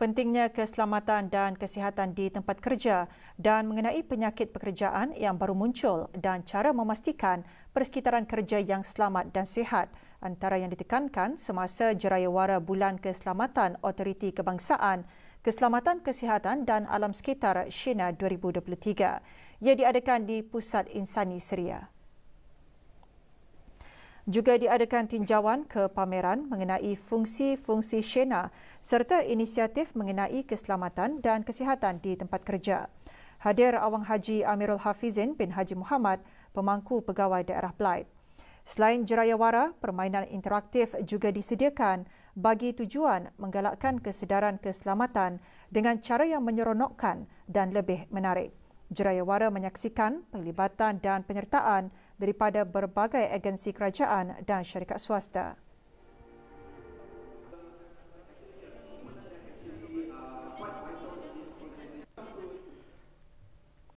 pentingnya keselamatan dan kesihatan di tempat kerja dan mengenai penyakit pekerjaan yang baru muncul dan cara memastikan persekitaran kerja yang selamat dan sihat antara yang ditekankan semasa jerayawara Bulan Keselamatan Otoriti Kebangsaan Keselamatan Kesihatan dan Alam Sekitar China 2023 yang diadakan di Pusat Insani Seria. Juga diadakan tinjauan ke pameran mengenai fungsi-fungsi Shena serta inisiatif mengenai keselamatan dan kesihatan di tempat kerja. Hadir Awang Haji Amirul Hafizin bin Haji Muhammad, pemangku pegawai daerah Blight. Selain jeraya wara, permainan interaktif juga disediakan bagi tujuan menggalakkan kesedaran keselamatan dengan cara yang menyeronokkan dan lebih menarik. Jeraya wara menyaksikan pelibatan dan penyertaan daripada berbagai agensi kerajaan dan syarikat swasta.